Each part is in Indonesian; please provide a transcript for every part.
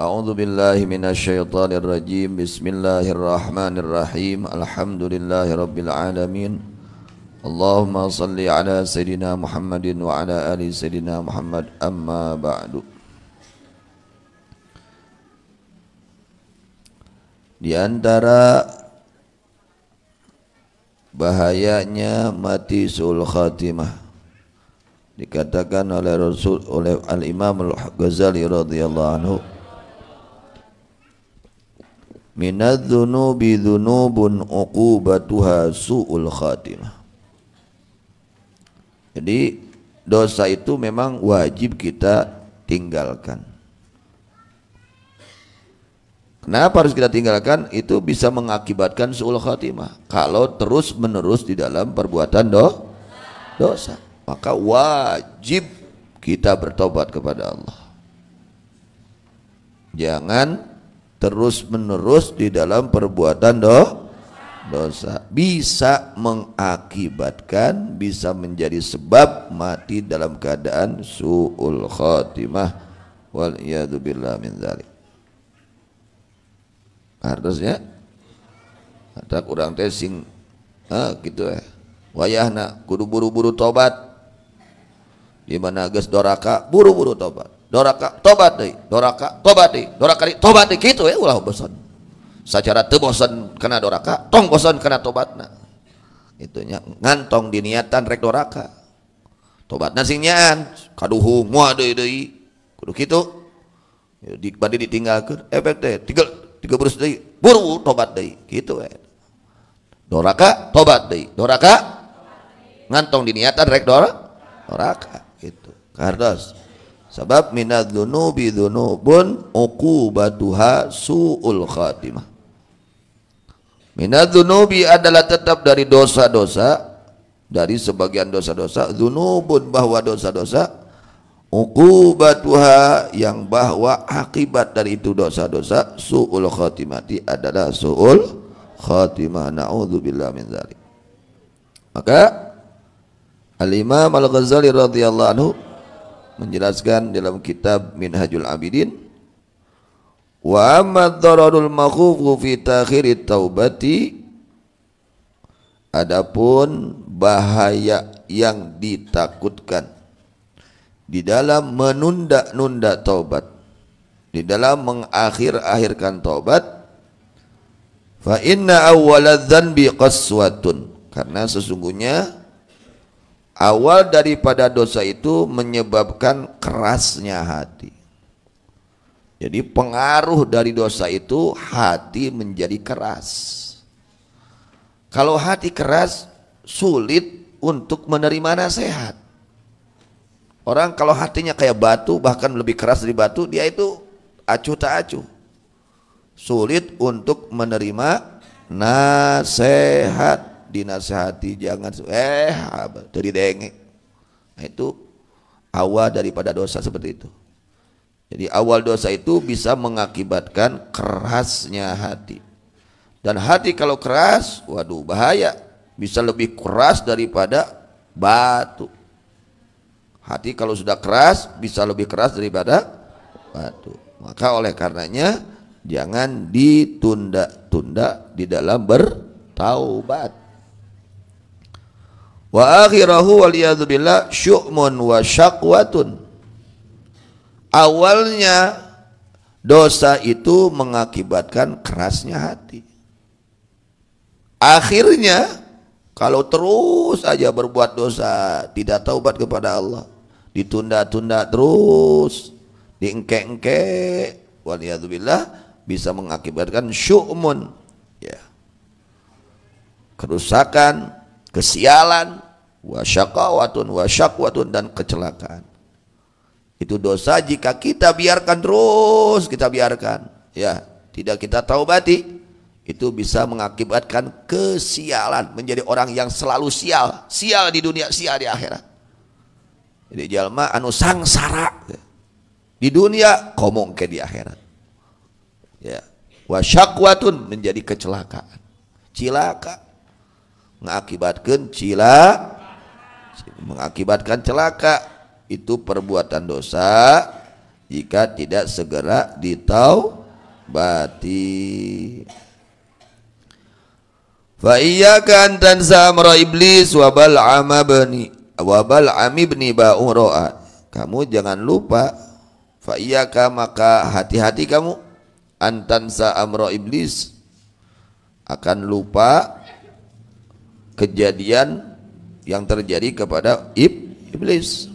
أعوذ بالله من الشيطان الرجيم بسم الله الرحمن الرحيم الحمد لله رب العالمين اللهم صل على سيدنا محمد وعلى آل سيدنا محمد Di antara bahayanya mati sul khatimah dikatakan oleh Rasul oleh Al Imam Al Ghazali radhiyallahu anhu minadzunubi dzunubun uqubatuha su'ul khatimah jadi dosa itu memang wajib kita tinggalkan Kenapa harus kita tinggalkan? Itu bisa mengakibatkan su'ul khatimah. Kalau terus menerus di dalam perbuatan do, dosa. Maka wajib kita bertobat kepada Allah. Jangan terus menerus di dalam perbuatan do dosa bisa mengakibatkan bisa menjadi sebab mati dalam keadaan suul khatimah wal billah min zalik harusnya ada kurang tesing ah, gitu ya eh. wayahna kudu buru-buru tobat di mana geus doraka buru-buru tobat doraka tobat deh. doraka tobat deh. doraka di tobat deh. gitu ya ulah bosan Secara tuh bosan kena doraka tong bosan tobat tobatna itunya ngantong diniatan rek doraka tobat sing nyan kaduhu deh deh. kudu gitu ya, di bade ke efek deh tiga tiga berus deh. buru tobat deh. gitu we eh. doraka tobat deh. doraka ngantong diniatan rek doraka doraka gitu kardos. Sebab minad dunubi dunubun uqubatuha su'ul khatimah. Minad dunubi adalah tetap dari dosa-dosa dari sebagian dosa-dosa dunubun bahwa dosa-dosa uqubatuha yang bahwa akibat dari itu dosa-dosa su'ul khatimati adalah su'ul khatimah na'udzubillah min dzalik. Maka Al-Imam Al-Ghazali radhiyallahu anhu menjelaskan dalam kitab Minhajul Abidin wa amma dararul makhufu fi takhirit taubati adapun bahaya yang ditakutkan di dalam menunda-nunda taubat di dalam mengakhir-akhirkan taubat fa inna awwaladz dzanbi qaswatun karena sesungguhnya Awal daripada dosa itu menyebabkan kerasnya hati. Jadi pengaruh dari dosa itu hati menjadi keras. Kalau hati keras sulit untuk menerima nasihat. Orang kalau hatinya kayak batu bahkan lebih keras dari batu dia itu acuh tak acuh. Sulit untuk menerima nasihat dinasehati jangan eh dari denge nah, itu awal daripada dosa seperti itu jadi awal dosa itu bisa mengakibatkan kerasnya hati dan hati kalau keras waduh bahaya bisa lebih keras daripada batu hati kalau sudah keras bisa lebih keras daripada batu maka oleh karenanya jangan ditunda-tunda di dalam bertaubat wa akhirahu waliyadzubillah syu'mun wa syakwatun awalnya dosa itu mengakibatkan kerasnya hati akhirnya kalau terus aja berbuat dosa tidak taubat kepada Allah ditunda-tunda terus diengkek-engkek waliyadzubillah bisa mengakibatkan syu'mun ya kerusakan kesialan, wasyakawatun, wasyakwatun dan kecelakaan. Itu dosa jika kita biarkan terus, kita biarkan. Ya, tidak kita tahu bati Itu bisa mengakibatkan kesialan, menjadi orang yang selalu sial, sial di dunia, sial di akhirat. Jadi jalma anu sangsara di dunia komong ke di akhirat. Ya, wasyakwatun menjadi kecelakaan. Cilaka mengakibatkan cila mengakibatkan celaka itu perbuatan dosa jika tidak segera ditaubati fa iyyaka an tansa amra iblis wa bal amabni wa bal amibni ba'ura kamu jangan lupa fa iyyaka maka hati-hati kamu antansa amra iblis akan lupa kejadian yang terjadi kepada ib, iblis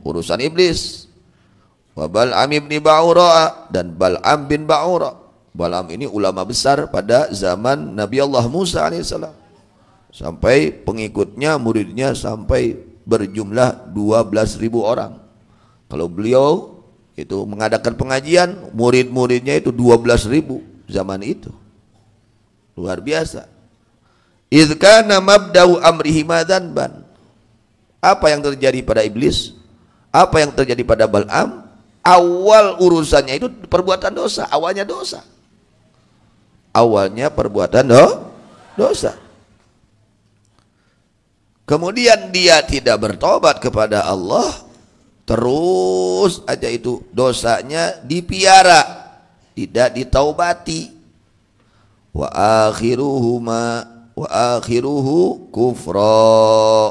urusan iblis wa Bal'am ibn Ba'ura dan Bal'am bin Ba'ura Bal'am ini ulama besar pada zaman Nabi Allah Musa as sampai pengikutnya muridnya sampai berjumlah 12.000 orang kalau beliau itu mengadakan pengajian murid-muridnya itu 12.000 zaman itu luar biasa Idkana mabdau amrihi Ban. Apa yang terjadi pada iblis? Apa yang terjadi pada Bal'am? Awal urusannya itu perbuatan dosa, awalnya dosa. Awalnya perbuatan do, dosa. Kemudian dia tidak bertobat kepada Allah, terus aja itu dosanya dipiara, tidak ditaubati. Wa akhiruhuma wa akhiruhu kufra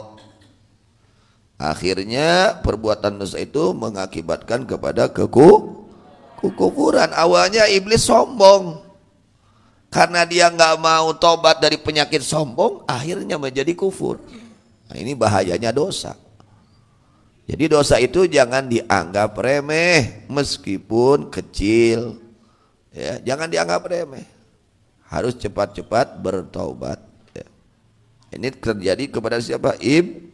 akhirnya perbuatan dosa itu mengakibatkan kepada keku kekufuran awalnya iblis sombong karena dia nggak mau tobat dari penyakit sombong akhirnya menjadi kufur nah, ini bahayanya dosa jadi dosa itu jangan dianggap remeh meskipun kecil ya jangan dianggap remeh harus cepat-cepat bertobat ini terjadi kepada siapa? Ib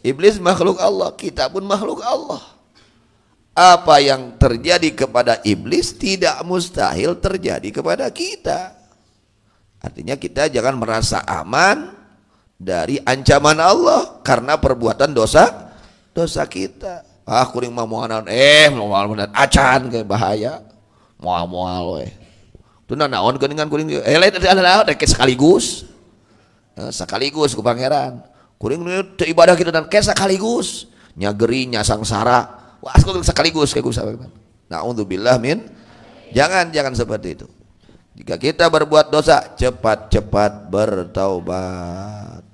Iblis makhluk Allah, kita pun makhluk Allah. Apa yang terjadi kepada iblis tidak mustahil terjadi kepada kita. Artinya kita jangan merasa aman dari ancaman Allah karena perbuatan dosa dosa kita. Ah kuring mau eh mau benar acan kayak bahaya. mau mau we. tuh naon keningan kuring eh lain ada ada sekaligus. Eh, sekaligus ku pangeran kuring ibadah kita dan kayak sekaligus nyageri sara wah sekaligus kayak gue nah untuk bilah min jangan jangan seperti itu jika kita berbuat dosa cepat-cepat bertaubat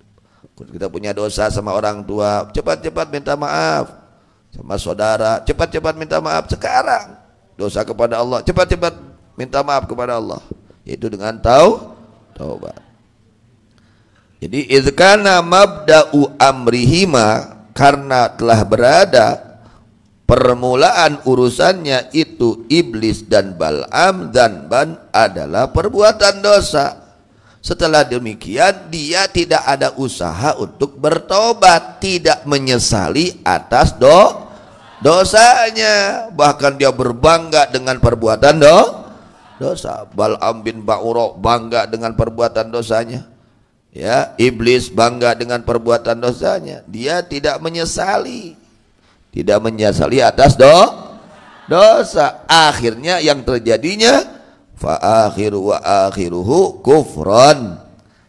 kita punya dosa sama orang tua cepat-cepat minta maaf sama saudara cepat-cepat minta maaf sekarang dosa kepada Allah cepat-cepat minta maaf kepada Allah itu dengan tahu taubat jadi idkana mabda'u amrihima karena telah berada permulaan urusannya itu iblis dan bal'am dan ban adalah perbuatan dosa. Setelah demikian dia tidak ada usaha untuk bertobat, tidak menyesali atas do dosanya. Bahkan dia berbangga dengan perbuatan do dosa. Bal'am bin Ba'uro bangga dengan perbuatan dosanya Ya, iblis bangga dengan perbuatan dosanya. Dia tidak menyesali. Tidak menyesali atas do dosa. Akhirnya yang terjadinya fa akhiru wa akhiruhu kufran.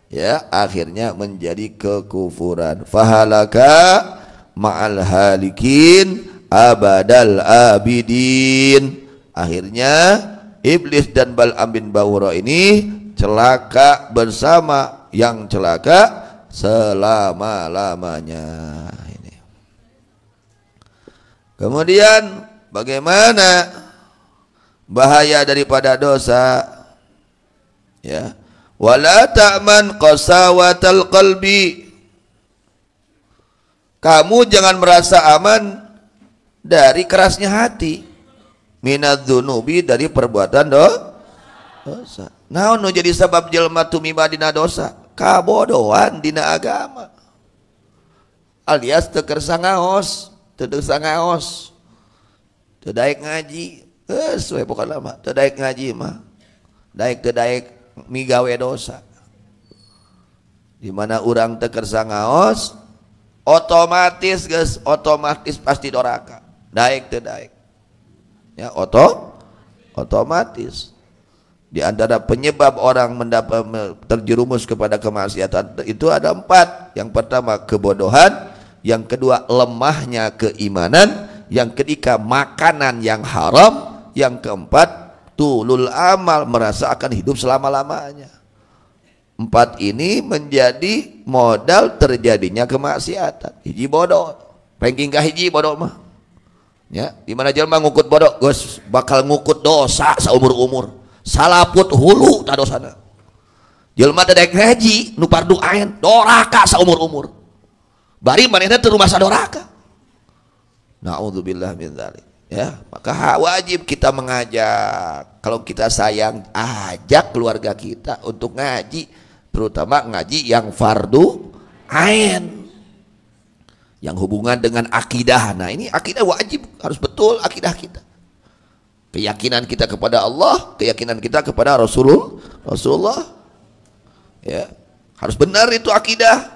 Ya, akhirnya menjadi kekufuran. Fahalaka ma'al halikin abadal abidin. Akhirnya iblis dan Bal'am bin Bawra ini celaka bersama yang celaka selama-lamanya ini. Kemudian bagaimana bahaya daripada dosa? Ya. Wala ta'man qasawatal qalbi. Kamu jangan merasa aman dari kerasnya hati. Minad dunubi dari perbuatan do dosa. Nah, nu jadi sebab jelma dina dosa kabodohan dina agama alias tekersa ngaos tekersa ngaos tedaik ngaji eh sesuai bukan lama tedaik ngaji mah daik tedaik migawe dosa dimana orang tekersa ngaos otomatis guys otomatis pasti doraka daik tedaik ya oto otomatis di antara penyebab orang mendapat terjerumus kepada kemaksiatan itu ada empat. Yang pertama kebodohan, yang kedua lemahnya keimanan, yang ketiga makanan yang haram, yang keempat tulul amal merasa akan hidup selama-lamanya. Empat ini menjadi modal terjadinya kemaksiatan. Hiji bodoh, pengking hiji bodoh mah. Ya, di mana jelma ngukut bodoh, Gus, bakal ngukut dosa seumur-umur salaput hulu tado sana jelma dadek ngaji nupar duain doraka seumur umur bari manehna teu rumah sadoraka naudzubillah min dzalik ya maka wajib kita mengajak kalau kita sayang ajak keluarga kita untuk ngaji terutama ngaji yang fardu ain yang hubungan dengan akidah nah ini akidah wajib harus betul akidah kita keyakinan kita kepada Allah, keyakinan kita kepada Rasulullah, Rasulullah. Ya, harus benar itu akidah.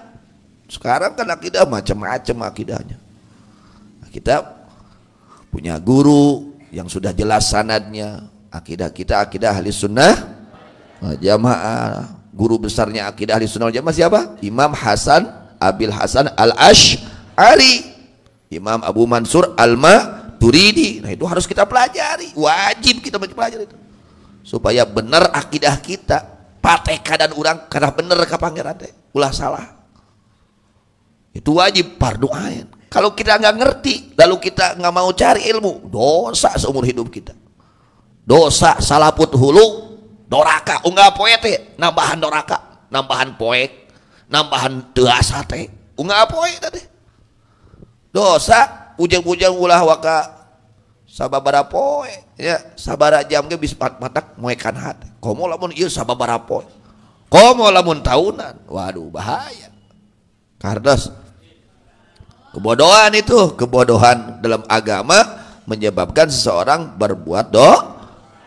Sekarang kan akidah macam-macam akidahnya. Kita punya guru yang sudah jelas sanadnya. Akidah kita akidah ahli sunnah jamaah. Guru besarnya akidah ahli sunnah jamaah siapa? Imam Hasan Abil Hasan Al Ash, Ali, Imam Abu Mansur Al-Ma' maturidi Nah itu harus kita pelajari, wajib kita pelajari itu. Supaya benar akidah kita, pateka dan orang karena benar ke pangeran teh, ulah salah. Itu wajib parduain. Kalau kita nggak ngerti, lalu kita nggak mau cari ilmu, dosa seumur hidup kita. Dosa salah put hulu, doraka, unggah poe teh, nambahan doraka, nambahan poek, nambahan teasa teh, unggah poe tadi. Dosa ujang-ujang ulah waka sabar barapoe ya sabara jam ke bis matak muekan hati komo lamun iya sababara barapoe komo lamun tahunan, waduh bahaya kardas kebodohan itu kebodohan dalam agama menyebabkan seseorang berbuat do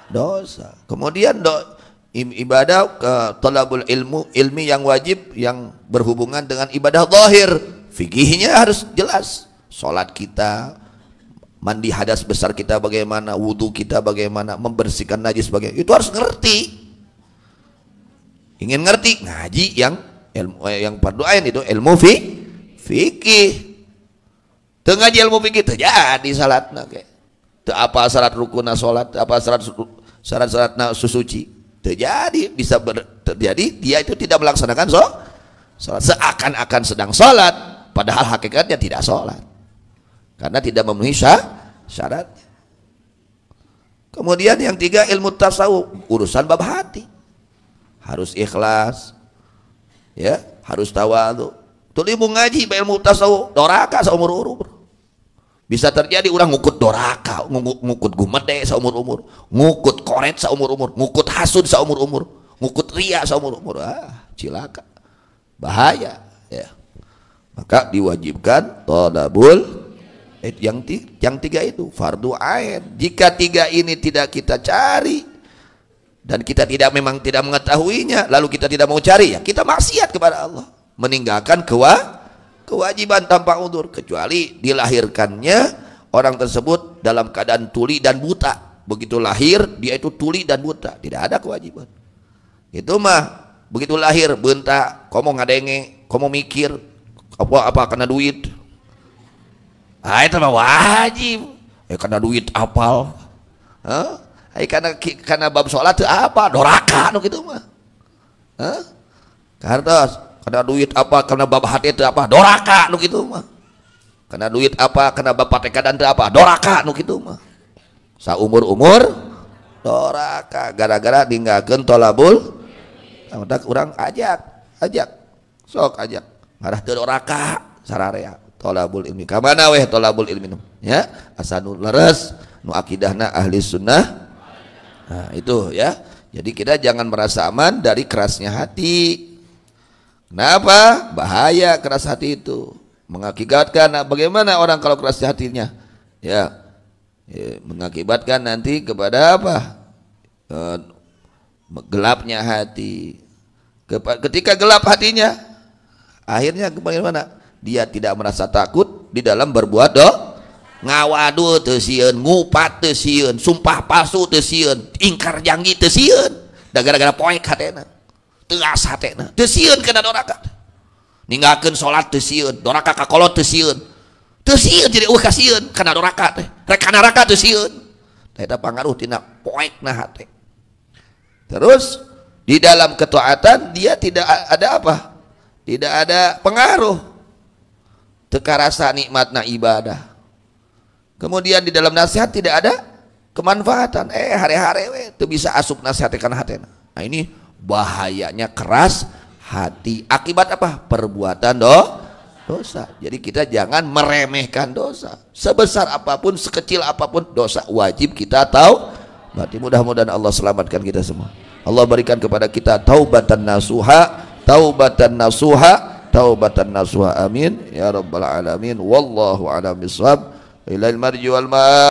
dosa kemudian do ibadah ke tolabul ilmu ilmi yang wajib yang berhubungan dengan ibadah zahir fikihnya harus jelas sholat kita, mandi hadas besar kita bagaimana, wudhu kita bagaimana, membersihkan najis bagaimana. Itu harus ngerti. Ingin ngerti ngaji yang ilmu eh, yang perduain itu ilmu fi, fikih. tengah ngaji ilmu fikih itu jadi salat nake. apa syarat rukun salat, apa syarat syarat-syaratna susuci. terjadi jadi bisa ber, terjadi dia itu tidak melaksanakan so, salat seakan-akan sedang salat padahal hakikatnya tidak salat karena tidak memenuhi syaratnya Kemudian yang tiga ilmu tasawuf, urusan bab hati. Harus ikhlas. Ya, harus tawadhu. Tuh ibu ngaji ilmu tasawuf, doraka seumur-umur. Bisa terjadi orang ngukut doraka, ngukut gumede seumur-umur, ngukut koret seumur-umur, ngukut hasud seumur-umur, ngukut ria seumur-umur. Ah, cilaka. Bahaya, ya. Maka diwajibkan tolabul Eh, yang tiga, yang tiga itu fardu ain jika tiga ini tidak kita cari dan kita tidak memang tidak mengetahuinya lalu kita tidak mau cari ya kita maksiat kepada Allah meninggalkan kewa kewajiban tanpa udur kecuali dilahirkannya orang tersebut dalam keadaan tuli dan buta begitu lahir dia itu tuli dan buta tidak ada kewajiban itu mah begitu lahir bentak kamu ngadenge kamu mikir apa apa karena duit ah itu mah wajib Eh karena duit apal huh? Eh, karena karena bab sholat itu apa doraka nu gitu mah huh? karena karena duit apa karena bab hati itu apa doraka nu gitu mah karena duit apa karena bab patekadan itu apa doraka nu gitu mah sa umur umur doraka gara-gara dinggakeun tolabul orang nah, ajak ajak sok ajak ngarah doraka sararea tolabul ilmi kamana weh tolabul ilmi ya asanul leres nu akidahna ahli sunnah nah, itu ya jadi kita jangan merasa aman dari kerasnya hati kenapa bahaya keras hati itu mengakibatkan nah, bagaimana orang kalau keras hatinya ya, ya mengakibatkan nanti kepada apa eh, gelapnya hati ketika gelap hatinya akhirnya bagaimana dia tidak merasa takut di dalam berbuat do ngawadu tesien ngupat tesien sumpah palsu tesien ingkar janji tesien da gara-gara poek hatena tegas hatena tesien kena doraka ninggalkan sholat tesien doraka kakolot tesien tesien jadi uh kasiun kena doraka teh rekana raka tesiun eta pengaruh tina poek nah hati terus di dalam ketuaatan dia tidak ada apa tidak ada pengaruh teka rasa nikmatna ibadah kemudian di dalam nasihat tidak ada kemanfaatan eh hari-hari itu bisa asup nasihat ikan hati nah ini bahayanya keras hati akibat apa perbuatan do dosa jadi kita jangan meremehkan dosa sebesar apapun sekecil apapun dosa wajib kita tahu berarti mudah-mudahan Allah selamatkan kita semua Allah berikan kepada kita taubatan nasuha taubatan nasuha taubatan nasuha amin ya rabbal alamin wallahu alam bisawab al marji wal ma'ab